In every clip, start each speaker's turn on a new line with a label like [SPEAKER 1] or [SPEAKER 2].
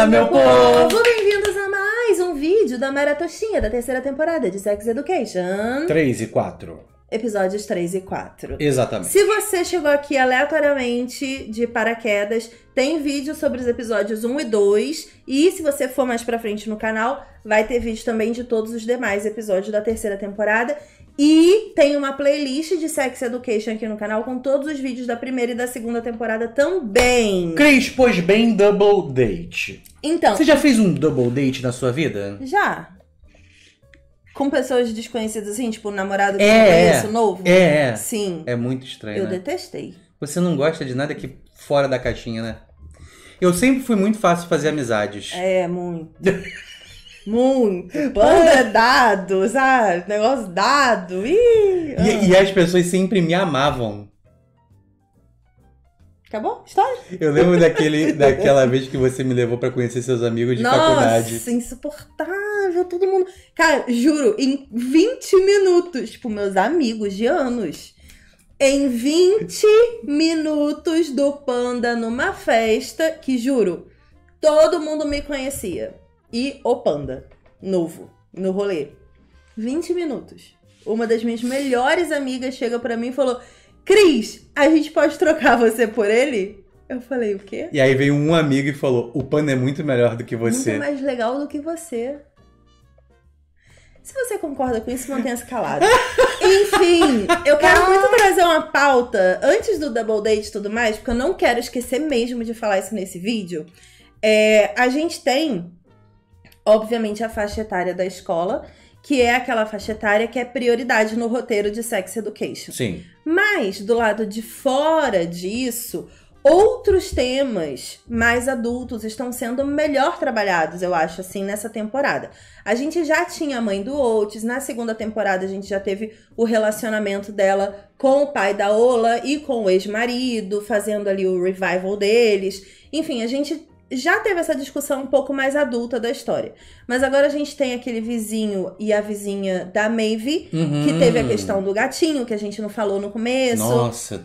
[SPEAKER 1] Olá, meu povo! Bem-vindos a mais um vídeo da Maratostinha da terceira temporada de Sex Education.
[SPEAKER 2] 3 e 4.
[SPEAKER 1] Episódios 3 e 4. Exatamente. Se você chegou aqui aleatoriamente de paraquedas, tem vídeo sobre os episódios 1 e 2. E se você for mais pra frente no canal, vai ter vídeo também de todos os demais episódios da terceira temporada. E tem uma playlist de Sex Education aqui no canal com todos os vídeos da primeira e da segunda temporada também.
[SPEAKER 2] Cris, pois bem, Double Date.
[SPEAKER 1] Então. Você já fez
[SPEAKER 2] um double date na sua vida?
[SPEAKER 1] Já. Com pessoas desconhecidas, assim, tipo, um namorado que é, eu é. conheço novo? É, é, Sim. É muito estranho. Eu né? detestei.
[SPEAKER 2] Você não gosta de nada que fora da caixinha, né? Eu sempre fui muito fácil fazer amizades.
[SPEAKER 1] É, muito. muito. Panda é dado, sabe? Negócio dado. Ih, e, ah. e, as
[SPEAKER 2] pessoas sempre me amavam.
[SPEAKER 1] Acabou? História? Eu lembro daquele, daquela vez
[SPEAKER 2] que você me levou para conhecer seus amigos de Nossa, faculdade. Nossa,
[SPEAKER 1] insuportável, todo mundo. Cara, juro, em 20 minutos, tipo, meus amigos de anos. Em 20 minutos do Panda numa festa, que juro, todo mundo me conhecia. E o Panda, novo, no rolê. 20 minutos. Uma das minhas melhores amigas chega para mim e falou: Cris, a gente pode trocar você por ele? Eu falei, o quê?
[SPEAKER 2] E aí veio um amigo e falou: o pano é muito melhor do que você. Muito
[SPEAKER 1] mais legal do que você. Se você concorda com isso, mantenha-se calado. Enfim, eu quero muito trazer uma pauta antes do Double Date e tudo mais, porque eu não quero esquecer mesmo de falar isso nesse vídeo. É, a gente tem, obviamente, a faixa etária da escola que é aquela faixa etária que é prioridade no roteiro de Sex Education. Sim. Mas, do lado de fora disso, outros temas mais adultos estão sendo melhor trabalhados, eu acho, assim, nessa temporada. A gente já tinha a mãe do Otis, na segunda temporada a gente já teve o relacionamento dela com o pai da Ola e com o ex-marido, fazendo ali o revival deles. Enfim, a gente já teve essa discussão um pouco mais adulta da história. Mas agora a gente tem aquele vizinho e a vizinha da Maeve, uhum. que teve a questão do gatinho, que a gente não falou no começo. Nossa,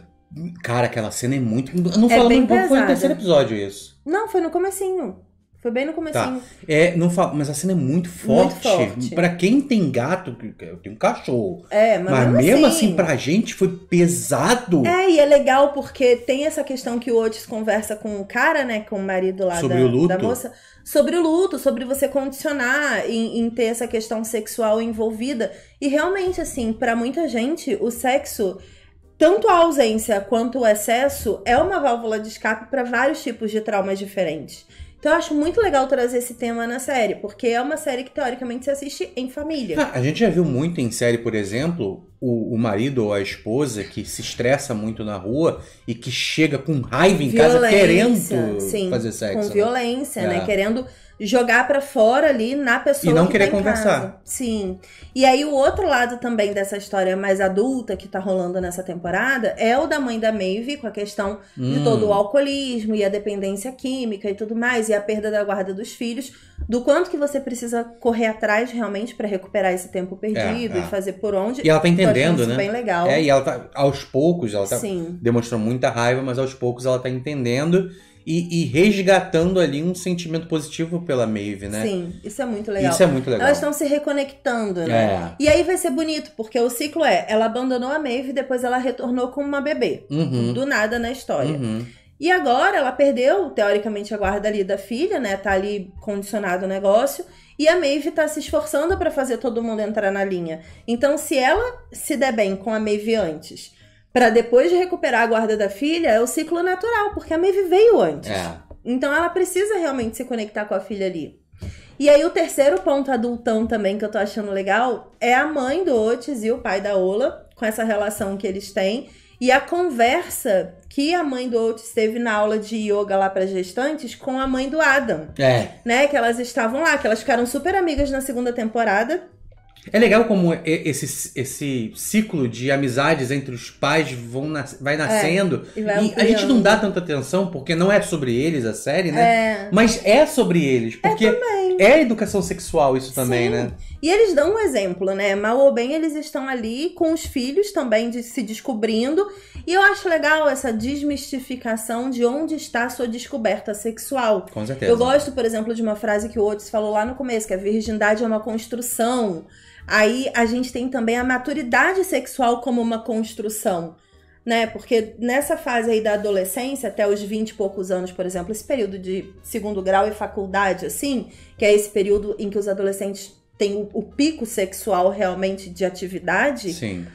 [SPEAKER 2] cara, aquela cena é muito. eu Não é falamos um pouco, foi no terceiro episódio isso.
[SPEAKER 1] Não, foi no comecinho. Foi bem no começo. Tá.
[SPEAKER 2] É, não mas a cena é muito forte. Muito forte. Pra quem tem gato, eu tenho um cachorro.
[SPEAKER 1] É, mas, mas mesmo assim...
[SPEAKER 2] assim, pra gente foi pesado. É,
[SPEAKER 1] e é legal porque tem essa questão que o Otis conversa com o cara, né? Com o marido lá sobre da, o luto. da moça. Sobre o luto, sobre você condicionar em, em ter essa questão sexual envolvida. E realmente, assim, para muita gente, o sexo tanto a ausência quanto o excesso é uma válvula de escape para vários tipos de traumas diferentes. Então eu acho muito legal trazer esse tema na série, porque é uma série que teoricamente se assiste em família. Ah,
[SPEAKER 2] a gente já viu muito em série, por exemplo, o, o, marido ou a esposa que se estressa muito na rua e que chega com raiva em violência, casa querendo sim, fazer sexo. Com né? violência, né? né? Querendo
[SPEAKER 1] jogar para fora ali na pessoa e não que querer tá conversar. Casa. Sim. E aí o outro lado também dessa história mais adulta que tá rolando nessa temporada é o da mãe da Maeve com a questão hum. de todo o hum. alcoolismo e a dependência química e tudo mais e a perda da guarda dos filhos, do quanto que você precisa correr atrás realmente para recuperar esse tempo é, perdido é, é. e fazer por onde. E ela tá entendendo, né? Bem legal. É, e ela
[SPEAKER 2] tá aos poucos, ela tá Sim. demonstrou muita raiva, mas aos poucos ela tá entendendo e, e, resgatando ali um sentimento positivo pela Maeve, né? Sim,
[SPEAKER 1] isso é muito legal. Isso é muito legal. Elas estão se reconectando, né? É. E aí vai ser bonito, porque o ciclo é, ela abandonou a Maeve, depois ela retornou com uma bebê. Uhum. Do nada na história. Uhum. E agora ela perdeu, teoricamente, a guarda ali da filha, né? Tá ali condicionado o negócio. E a Maeve tá se esforçando para fazer todo mundo entrar na linha. Então, se ela se der bem com a Maeve antes para depois de recuperar a guarda da filha, é o ciclo natural, porque a Maeve veio antes. É. Então ela precisa realmente se conectar com a filha ali. E aí o terceiro ponto adultão também que eu tô achando legal é a mãe do Otis e o pai da Ola, com essa relação que eles têm. E a conversa que a mãe do Otis teve na aula de yoga lá para gestantes com a mãe do Adam. É. Né? Que elas estavam lá, que elas ficaram super amigas na segunda temporada.
[SPEAKER 2] É legal como esse, esse ciclo de amizades entre os pais vão nas, vai é, nascendo. É, e, vai e a gente não dá tanta atenção, porque não é sobre eles a série, né? É. Mas é sobre eles, é porque é, é educação sexual isso também, Sim. né?
[SPEAKER 1] E eles dão um exemplo, né? Mal ou bem, eles estão ali com os filhos também de, se descobrindo. E eu acho legal essa desmistificação de onde está a sua descoberta sexual. Com certeza. Eu gosto, por exemplo, de uma frase que o Otis falou lá no começo, que a virgindade é uma construção. Aí a gente tem também a maturidade sexual como uma construção, né? Porque nessa fase aí da adolescência, até os 20 e poucos anos, por exemplo, esse período de segundo grau e faculdade, assim, que é esse período em que os adolescentes têm o, o pico sexual realmente de atividade. Sim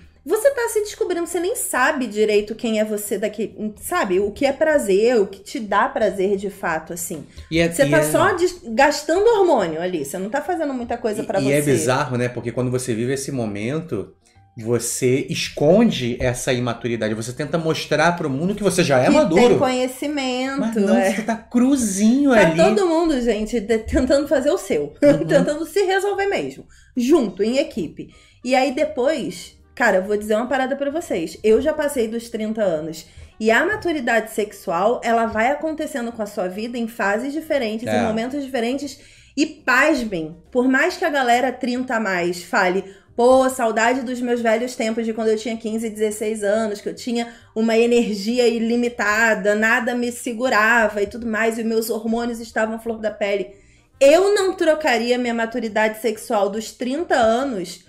[SPEAKER 1] tá se descobrindo, você nem sabe direito quem é você daqui, sabe? O que é prazer, o que te dá prazer de fato, assim. E é, você tá é... só gastando hormônio ali, você não tá fazendo muita coisa para você. E é bizarro,
[SPEAKER 2] né? Porque quando você vive esse momento, você esconde essa imaturidade, você tenta mostrar para o mundo que você já é que maduro. Tem
[SPEAKER 1] conhecimento. Mas não, é. você tá cruzinho tá ali. todo mundo, gente, tentando fazer o seu, uhum. tentando se resolver mesmo, junto, em equipe. E aí depois Cara, vou dizer uma parada para vocês. Eu já passei dos 30 anos. E a maturidade sexual, ela vai acontecendo com a sua vida em fases diferentes, é. em momentos diferentes. E pasmem, por mais que a galera 30 a mais fale, pô, saudade dos meus velhos tempos de quando eu tinha 15, 16 anos, que eu tinha uma energia ilimitada, nada me segurava e tudo mais, e meus hormônios estavam flor da pele. Eu não trocaria minha maturidade sexual dos 30 anos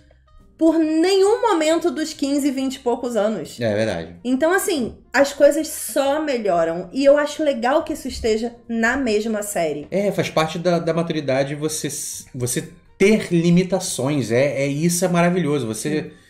[SPEAKER 1] por nenhum momento dos 15, 20 e poucos anos. É verdade. Então, assim, as coisas só melhoram. E eu acho legal que isso esteja na mesma série.
[SPEAKER 2] É, faz parte da, da maturidade você, você ter limitações. É, é Isso é maravilhoso. Você. Sim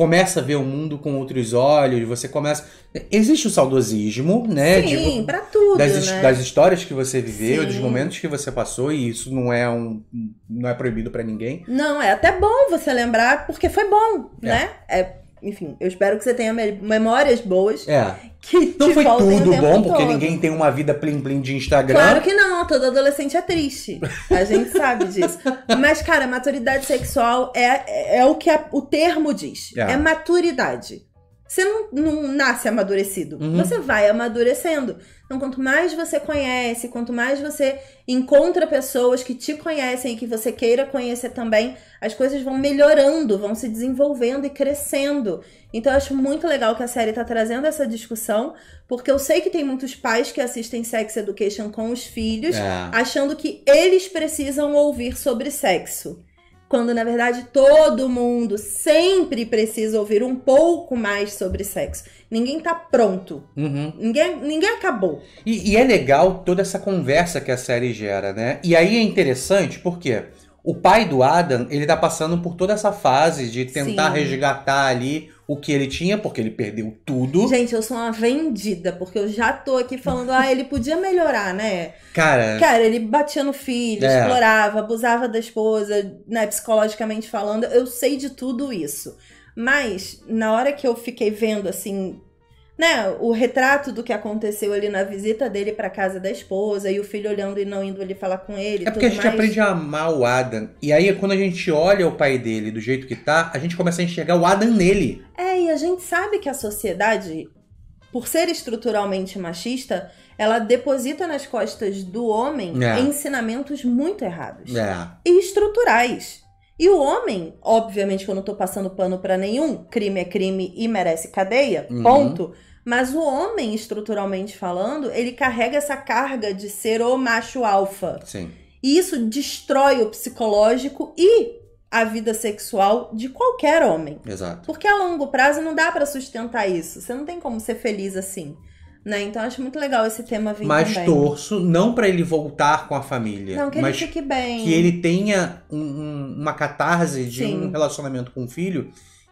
[SPEAKER 2] começa a ver o mundo com outros olhos, você começa. Existe o saudosismo, né? Sim,
[SPEAKER 1] de, pra tudo. Das, né? das
[SPEAKER 2] histórias que você viveu, Sim. dos momentos que você passou, e isso não é um. não é proibido para ninguém.
[SPEAKER 1] Não, é até bom você lembrar, porque foi bom, é. né? É enfim, eu espero que você tenha memórias boas. É. Que não foi tudo bom, porque todo. ninguém
[SPEAKER 2] tem uma vida plim-plim de Instagram. Claro
[SPEAKER 1] que não, todo adolescente é triste. A gente sabe disso. Mas, cara, maturidade sexual é, é, é o que a, o termo diz. É, é maturidade. Você não, não nasce amadurecido. Uhum. Você vai amadurecendo. Então, quanto mais você conhece, quanto mais você encontra pessoas que te conhecem e que você queira conhecer também, as coisas vão melhorando, vão se desenvolvendo e crescendo. Então, eu acho muito legal que a série está trazendo essa discussão, porque eu sei que tem muitos pais que assistem Sex Education com os filhos, é. achando que eles precisam ouvir sobre sexo quando na verdade todo mundo sempre precisa ouvir um pouco mais sobre sexo. Ninguém tá pronto. Uhum. Ninguém, ninguém acabou.
[SPEAKER 2] E, e, é legal toda essa conversa que a série gera, né? E aí é interessante porque o pai do Adam, ele tá passando por toda essa fase de tentar Sim. resgatar ali o que ele tinha, porque ele perdeu tudo.
[SPEAKER 1] Gente, eu sou uma vendida, porque eu já tô aqui falando, ah, ele podia melhorar, né?
[SPEAKER 2] Cara. Cara,
[SPEAKER 1] ele batia no filho, é. explorava, abusava da esposa, né, psicologicamente falando. Eu sei de tudo isso. Mas, na hora que eu fiquei vendo, assim, né, o retrato do que aconteceu ali na visita dele para casa da esposa e o filho olhando e não indo ali falar com ele. É porque a gente mais. aprende
[SPEAKER 2] a amar o Adam. E aí, quando a gente olha o pai dele do jeito que tá, a gente começa a enxergar o Adam nele.
[SPEAKER 1] É, e a gente sabe que a sociedade, por ser estruturalmente machista, ela deposita nas costas do homem é. ensinamentos muito errados é. e estruturais. E o homem, obviamente que eu não tô passando pano para nenhum, crime é crime e merece cadeia, uhum. ponto. Mas o homem, estruturalmente falando, ele carrega essa carga de ser o macho alfa. Sim. E isso destrói o psicológico e a vida sexual de qualquer homem. Exato. Porque a longo prazo não dá para sustentar isso. Você não tem como ser feliz assim. Né? Então acho muito legal esse tema vir mas também. torço
[SPEAKER 2] não para ele voltar com a família, não, que ele mas fique bem, que ele tenha um, um, uma catarse de Sim. um relacionamento com o filho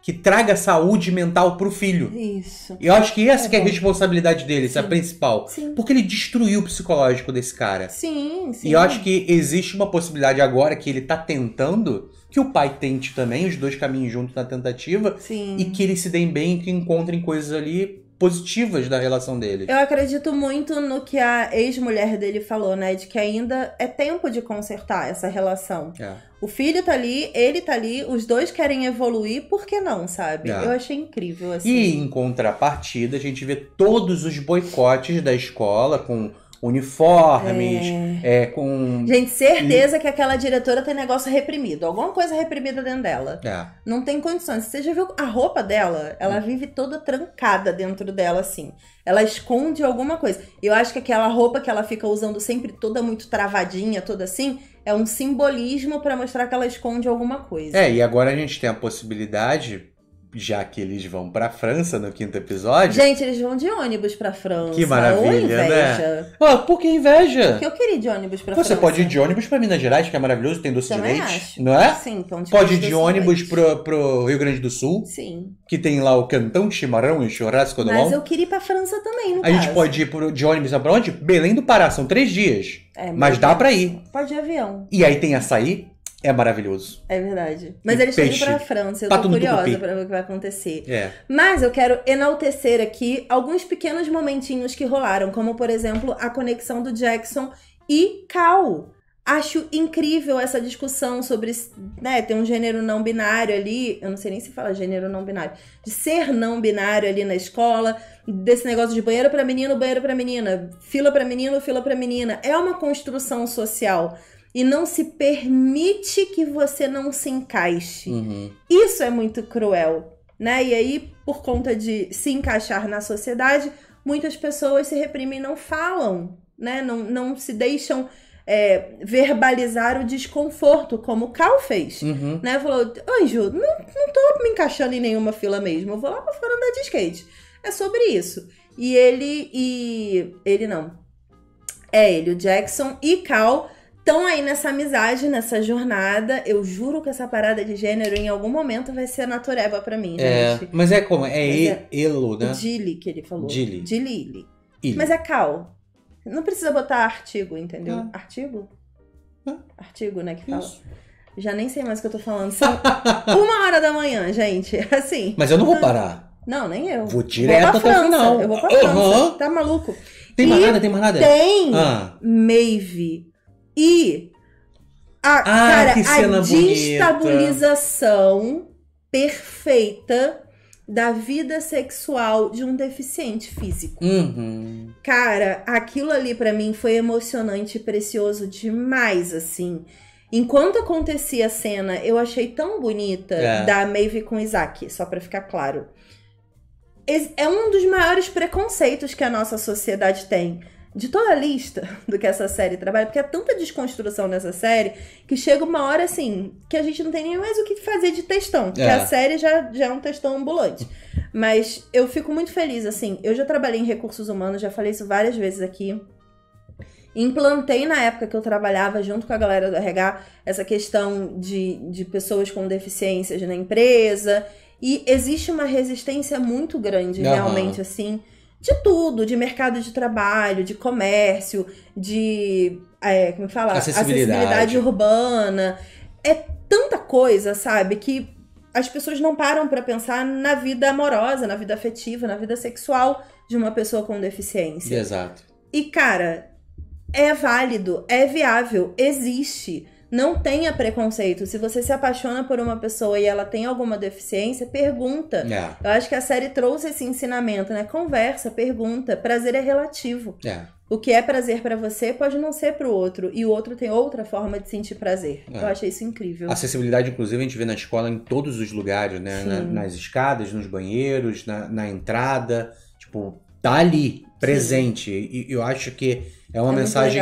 [SPEAKER 2] que traga saúde mental pro filho. Isso. E eu acho que essa é, que é a responsabilidade dele, essa é a principal. Sim. Porque ele destruiu o psicológico desse cara.
[SPEAKER 1] Sim, sim. E eu acho que
[SPEAKER 2] existe uma possibilidade agora que ele tá tentando que o pai tente também, os dois caminhos juntos na tentativa, sim. e que eles se deem bem, que encontrem coisas ali positivas da relação dele. Eu
[SPEAKER 1] acredito muito no que a ex-mulher dele falou, né? De que ainda é tempo de consertar essa relação. É. O filho tá ali, ele tá ali, os dois querem evoluir, por que não, sabe? É. Eu achei incrível, assim. E em
[SPEAKER 2] contrapartida, a gente vê todos os boicotes da escola com uniformes, é... é... com... Gente, certeza e... Hum.
[SPEAKER 1] que aquela diretora tem negócio reprimido, alguma coisa reprimida dentro dela. É. Não tem condições. Você já viu a roupa dela? Ela hum. vive toda trancada dentro dela, assim. Ela esconde alguma coisa. Eu acho que aquela roupa que ela fica usando sempre toda muito travadinha, toda assim, é um simbolismo para mostrar que ela esconde alguma coisa. É,
[SPEAKER 2] e agora a gente tem a possibilidade já que eles vão pra França no quinto episódio. Gente,
[SPEAKER 1] eles vão de ônibus pra França. Que maravilha, Ou né? inveja. né?
[SPEAKER 2] Ah, por que inveja? Porque eu
[SPEAKER 1] queria ir de ônibus pra Você França. Você
[SPEAKER 2] pode ir de ônibus pra Minas Gerais, que é maravilhoso, tem doce Também de leite. Acho. Não é?
[SPEAKER 1] Sim, então de Pode ir de ônibus
[SPEAKER 2] pro, pro, Rio Grande do Sul. Sim. Que tem lá o cantão chimarrão e churrasco do Mas eu
[SPEAKER 1] queria ir pra França também, no A caso. gente pode
[SPEAKER 2] ir de ônibus pra onde? Belém do Pará, são três dias.
[SPEAKER 1] É, mas, mas dá pra ir. Pode ir avião. E aí
[SPEAKER 2] tem açaí, é maravilhoso.
[SPEAKER 1] É verdade. Mas e ele peixe. está indo pra França, eu Pato tá tô curiosa pra ver o que vai acontecer. É. Mas eu quero enaltecer aqui alguns pequenos momentinhos que rolaram, como por exemplo a conexão do Jackson e Cal. Acho incrível essa discussão sobre né, ter um gênero não binário ali. Eu não sei nem se fala gênero não binário. De ser não binário ali na escola, desse negócio de banheiro para menino, banheiro para menina, fila para menino, fila para menina. É uma construção social e não se permite que você não se encaixe. Uhum. Isso é muito cruel, né? E aí, por conta de se encaixar na sociedade, muitas pessoas se reprimem e não falam, né? Não, não se deixam é, verbalizar o desconforto, como o Cal fez. Uhum. Né? Falou, Anjo, não, não tô me encaixando em nenhuma fila mesmo, eu vou lá pra fora andar de skate. É sobre isso. E ele e... ele não. É ele, o Jackson e Cal estão aí nessa amizade, nessa jornada. Eu juro que essa parada de gênero em algum momento vai ser natureba para mim, é, gente. É,
[SPEAKER 2] mas é como? É, é elo, né? Dili
[SPEAKER 1] que ele falou. Dili. Dili. Mas é cal. Não precisa botar artigo, entendeu? É. Artigo? É. Artigo, né, que fala. Isso. Já nem sei mais o que eu tô falando. São uma hora da manhã, gente. Assim. Mas eu não vou então, parar. Não, nem eu. Vou direto vou até o final. Eu vou pra França. Tá maluco? Tem e mais nada? Tem mais nada? Tem ah. Maeve e a, ah, cara, a destabilização bonita. perfeita da vida sexual de um deficiente físico. Uhum. Cara, aquilo ali para mim foi emocionante e precioso demais, assim. Enquanto acontecia a cena, eu achei tão bonita é. da Maeve com Isaac, só para ficar claro. É um dos maiores preconceitos que a nossa sociedade tem de toda a lista do que essa série trabalha, porque há é tanta desconstrução nessa série que chega uma hora assim que a gente não tem nem mais o que fazer de textão, porque é. a série já, já é um textão ambulante. Mas eu fico muito feliz, assim. Eu já trabalhei em recursos humanos, já falei isso várias vezes aqui. Implantei na época que eu trabalhava junto com a galera do RH essa questão de, de pessoas com deficiências na empresa. E existe uma resistência muito grande, uhum. realmente, assim de tudo, de mercado de trabalho, de comércio, de é, como é falar acessibilidade. acessibilidade urbana. É tanta coisa, sabe, que as pessoas não param para pensar na vida amorosa, na vida afetiva, na vida sexual de uma pessoa com deficiência. Exato. E cara, é válido, é viável, existe. Não tenha preconceito. Se você se apaixona por uma pessoa e ela tem alguma deficiência, pergunta. É. Eu acho que a série trouxe esse ensinamento, né? Conversa, pergunta. Prazer é relativo. É. O que é prazer para você pode não ser para o outro, e o outro tem outra forma de sentir prazer. É. Eu achei isso incrível. A
[SPEAKER 2] acessibilidade, inclusive, a gente vê na escola em todos os lugares, né? Na, nas escadas, nos banheiros, na, na, entrada. Tipo, tá ali, presente. E eu acho que é uma é mensagem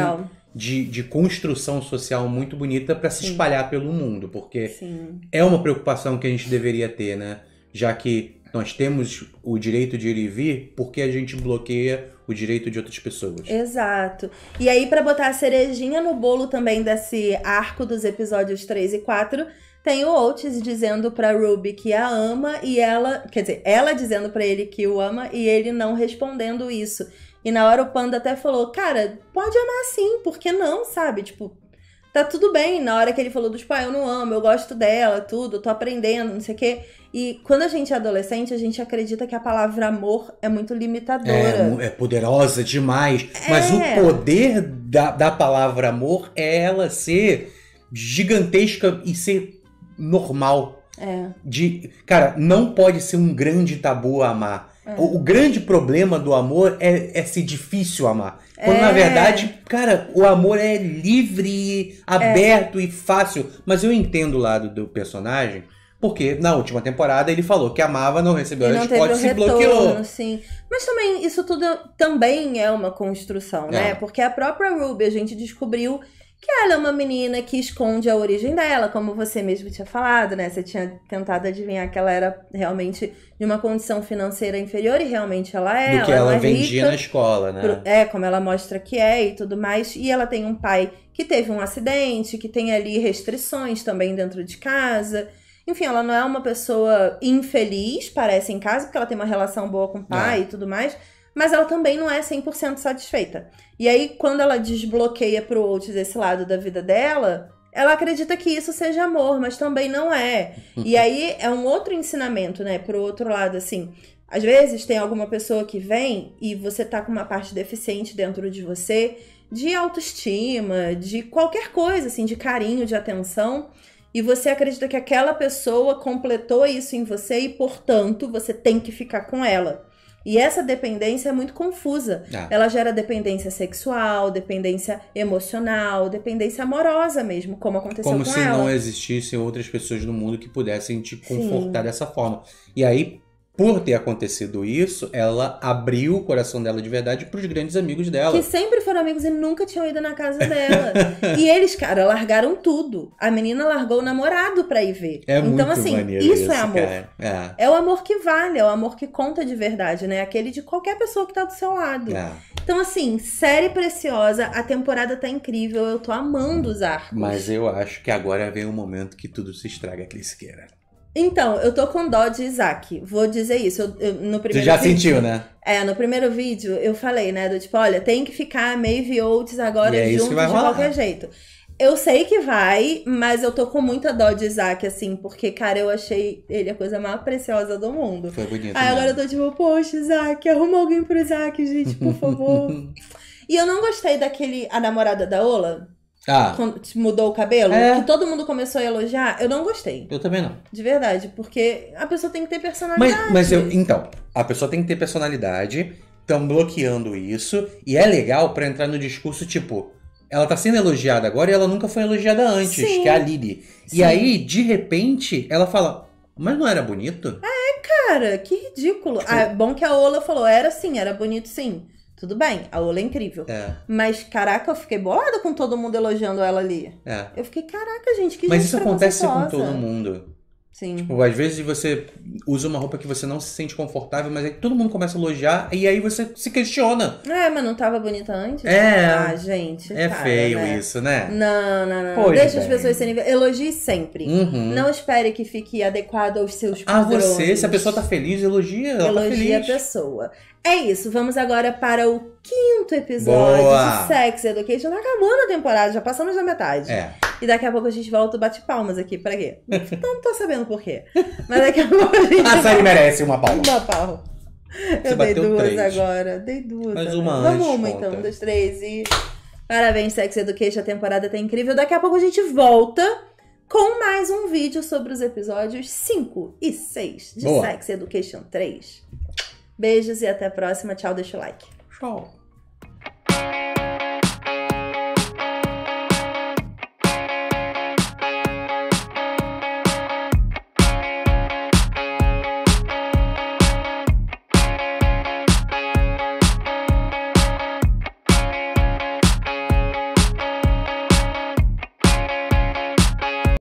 [SPEAKER 2] de, de construção social muito bonita para se espalhar pelo mundo, porque Sim. é uma preocupação que a gente deveria ter, né? Já que nós temos o direito de ir e vir, porque a gente bloqueia o direito de outras pessoas.
[SPEAKER 1] Exato. E aí, para botar a cerejinha no bolo também desse arco dos episódios 3 e 4, tem o Otis dizendo para Ruby que a ama e ela, quer dizer, ela dizendo para ele que o ama e ele não respondendo isso. E na hora o Panda até falou, cara, pode amar sim, por que não, sabe? Tipo, tá tudo bem. Na hora que ele falou dos tipo, ah, eu não amo, eu gosto dela, tudo, tô aprendendo, não sei o quê. E quando a gente é adolescente, a gente acredita que a palavra amor é muito limitadora.
[SPEAKER 2] É, é poderosa demais. É. Mas o é. poder da, da palavra amor é ela ser gigantesca e ser normal. É. De, cara, não pode ser um grande tabu amar. É. O, o, grande problema do amor é, é ser difícil amar. Quando é. na verdade, cara, o amor é livre, aberto e fácil. Mas eu entendo o lado do personagem, porque na última temporada ele falou que amava, não recebeu a resposta e se bloqueou.
[SPEAKER 1] Sim. Mas também, isso tudo também é uma construção, é. né? Porque a própria Ruby, a gente descobriu que ela é uma menina que esconde a origem dela, como você mesmo tinha falado, né? Você tinha tentado adivinhar que ela era realmente de uma condição financeira inferior e realmente ela é. Do que ela, ela é vendia rica, na
[SPEAKER 2] escola, né?
[SPEAKER 1] É, como ela mostra que é e tudo mais. E ela tem um pai que teve um acidente, que tem ali restrições também dentro de casa. Enfim, ela não é uma pessoa infeliz, parece, em casa, porque ela tem uma relação boa com o pai é. e tudo mais mas ela também não é 100% satisfeita. E aí, quando ela desbloqueia pro outro esse lado da vida dela, ela acredita que isso seja amor, mas também não é. E aí é um outro ensinamento, né, pro outro lado, assim. Às vezes tem alguma pessoa que vem e você tá com uma parte deficiente dentro de você, de autoestima, de qualquer coisa, assim, de carinho, de atenção, e você acredita que aquela pessoa completou isso em você e, portanto, você tem que ficar com ela. E essa dependência é muito confusa. Ah. Ela gera dependência sexual, dependência emocional, dependência amorosa mesmo, como aconteceu como com ela. Como se não
[SPEAKER 2] existissem outras pessoas no mundo que pudessem te confortar Sim. dessa forma. E aí por ter acontecido isso, ela abriu o coração dela de verdade para os grandes amigos dela. Que
[SPEAKER 1] sempre foram amigos e nunca tinham ido na casa dela. e eles, cara, largaram tudo. A menina largou o namorado pra ir ver. É então, assim, isso, isso, é amor. É. é. o amor que vale, é o amor que conta de verdade, né? Aquele de qualquer pessoa que tá do seu lado. É. Então, assim, série preciosa, a temporada tá incrível, eu tô amando os arcos.
[SPEAKER 2] Mas eu acho que agora vem o momento que tudo se estraga, Cris Queira.
[SPEAKER 1] Então, eu tô com dó de Isaac. Vou dizer isso. Eu, eu, no primeiro Você já vídeo, sentiu, né? É, no primeiro vídeo eu falei, né? Do tipo, olha, tem que ficar Maeve e Oates agora e é juntos de rolar. qualquer jeito. Eu sei que vai, mas eu tô com muita dó de Isaac, assim, porque, cara, eu achei ele a coisa mais preciosa do mundo. Foi bonito. Aí agora eu tô tipo, poxa, Isaac, arruma alguém pro Isaac, gente, por favor. e eu não gostei daquele. A namorada da Ola. Ah. Quando mudou o cabelo, é. que todo mundo começou a elogiar, eu não gostei. Eu também não. De verdade, porque a pessoa tem que ter personalidade. Mas, mas
[SPEAKER 2] eu. Então, a pessoa tem que ter personalidade, estão bloqueando isso, e é legal para entrar no discurso tipo. Ela tá sendo elogiada agora e ela nunca foi elogiada antes, Sim. que é a Lily. Sim. E aí, de repente, ela fala: Mas não era bonito?
[SPEAKER 1] É, cara, que ridículo. Tipo... Ah, é bom que a Ola falou: Era sim, era bonito sim. Tudo bem, a Ola é incrível. É. Mas, caraca, eu fiquei bolada com todo mundo elogiando ela ali. É. Eu fiquei, caraca, gente, que Mas gente isso acontece com todo
[SPEAKER 2] mundo.
[SPEAKER 1] Sim. Tipo, às
[SPEAKER 2] vezes você usa uma roupa que você não se sente confortável, mas aí todo mundo começa a elogiar e aí você se questiona.
[SPEAKER 1] É, mas não tava bonita antes? É. Ah, gente. É cara, feio né?
[SPEAKER 2] isso, né? Não, não, não. Pois Deixa bem. as pessoas
[SPEAKER 1] serem. Elogie sempre. Uhum. Não espere que fique adequado aos seus padrões. Ah, a você,
[SPEAKER 2] se a pessoa tá feliz, elogia. Ela tá elogie tá feliz. a
[SPEAKER 1] pessoa. É isso, vamos agora para o quinto episódio Boa. de Sex Education. Tá acabando a temporada, já passamos da metade. É. E daqui a pouco a gente volta bate palmas aqui. Pra quê? Não tô sabendo por quê. Mas daqui a pouco a gente. A série merece uma palma. Uma palma. Você Eu dei duas três. agora. Dei duas. Mais uma uma Vamos uma então. Um, dois, três e. Parabéns, Sex Education. A temporada tá incrível. Daqui a pouco a gente volta com mais um vídeo sobre os episódios 5 e 6 de Boa. Sex Education 3. Beijos e até a próxima. Tchau, deixa o like. Tchau.